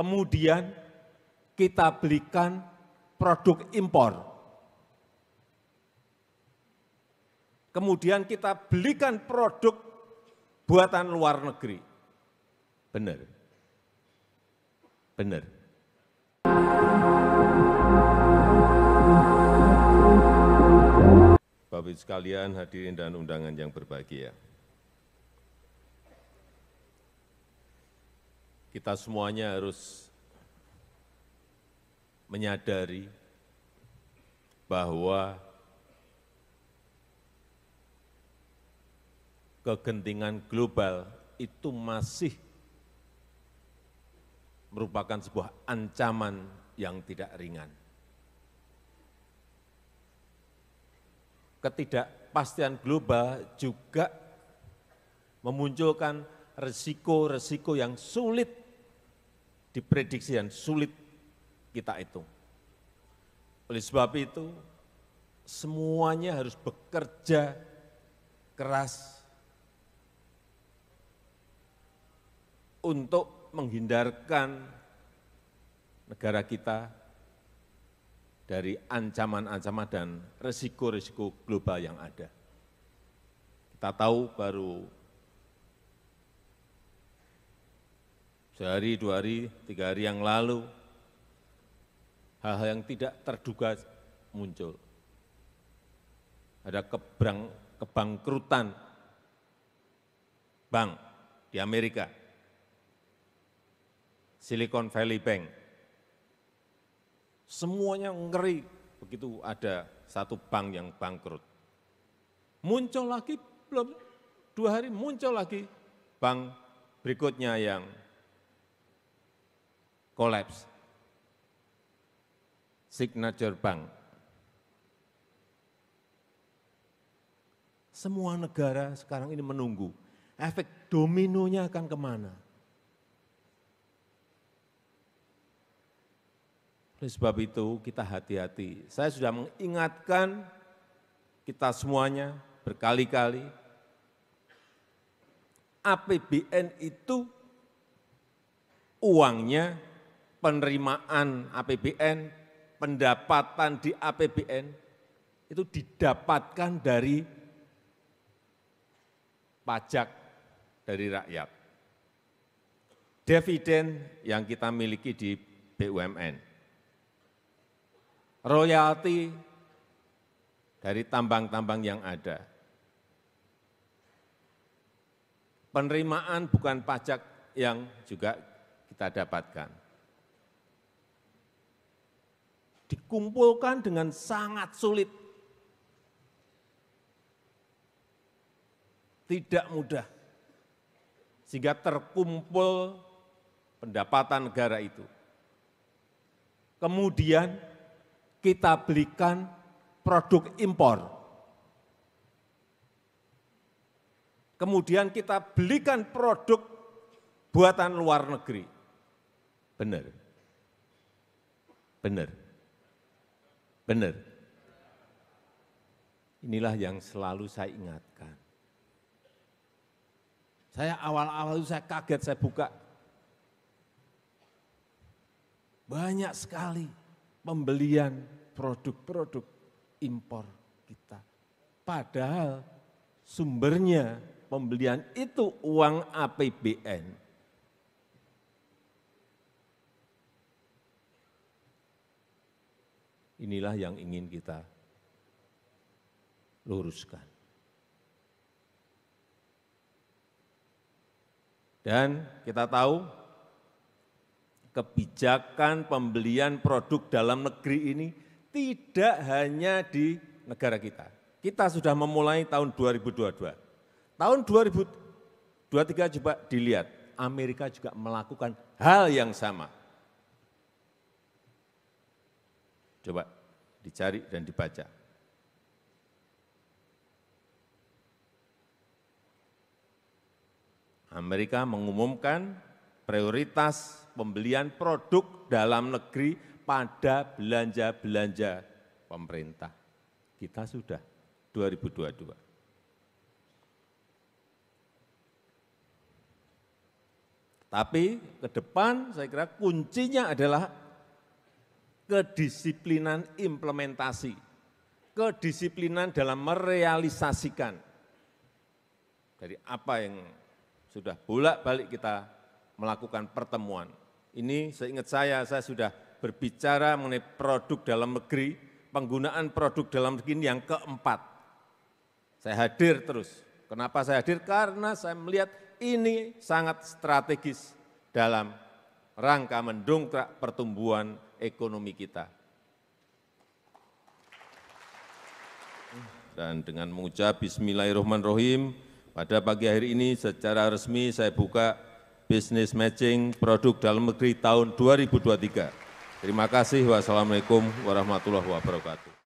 kemudian kita belikan produk impor. Kemudian kita belikan produk buatan luar negeri. Benar. Benar. Bapak-Ibu sekalian, hadirin dan undangan yang berbahagia. kita semuanya harus menyadari bahwa kegentingan global itu masih merupakan sebuah ancaman yang tidak ringan. Ketidakpastian global juga memunculkan resiko-resiko yang sulit diprediksi dan sulit kita hitung. Oleh sebab itu, semuanya harus bekerja keras untuk menghindarkan negara kita dari ancaman-ancaman dan risiko-risiko global yang ada. Kita tahu baru sehari, dua hari, tiga hari yang lalu, hal-hal yang tidak terduga muncul. Ada kebang, kebangkrutan bank di Amerika, Silicon Valley Bank. Semuanya ngeri begitu ada satu bank yang bangkrut. Muncul lagi, belum dua hari muncul lagi bank berikutnya yang kolaps. Signature Bank. Semua negara sekarang ini menunggu efek dominonya akan kemana. Oleh sebab itu kita hati-hati. Saya sudah mengingatkan kita semuanya berkali-kali, APBN itu uangnya penerimaan APBN, pendapatan di APBN itu didapatkan dari pajak dari rakyat. Dividen yang kita miliki di BUMN. Royalti dari tambang-tambang yang ada. Penerimaan bukan pajak yang juga kita dapatkan. dikumpulkan dengan sangat sulit. Tidak mudah. Sehingga terkumpul pendapatan negara itu. Kemudian kita belikan produk impor. kemudian kita belikan produk buatan luar negeri. Benar. Benar benar. Inilah yang selalu saya ingatkan. Saya awal-awal itu saya kaget, saya buka. Banyak sekali pembelian produk-produk impor kita. Padahal sumbernya pembelian itu uang APBN. Inilah yang ingin kita luruskan. Dan kita tahu kebijakan pembelian produk dalam negeri ini tidak hanya di negara kita. Kita sudah memulai tahun 2022. Tahun 2023 coba dilihat, Amerika juga melakukan hal yang sama Coba dicari dan dibaca. Amerika mengumumkan prioritas pembelian produk dalam negeri pada belanja-belanja pemerintah. Kita sudah 2022. Tapi ke depan saya kira kuncinya adalah kedisiplinan implementasi, kedisiplinan dalam merealisasikan dari apa yang sudah bolak-balik kita melakukan pertemuan. Ini seingat saya, saya sudah berbicara mengenai produk dalam negeri, penggunaan produk dalam negeri yang keempat. Saya hadir terus. Kenapa saya hadir? Karena saya melihat ini sangat strategis dalam rangka mendongkrak pertumbuhan ekonomi kita. Dan dengan mengucap bismillahirrahmanirrahim, pada pagi hari ini secara resmi saya buka bisnis matching produk dalam negeri tahun 2023. Terima kasih. Wassalamualaikum warahmatullahi wabarakatuh.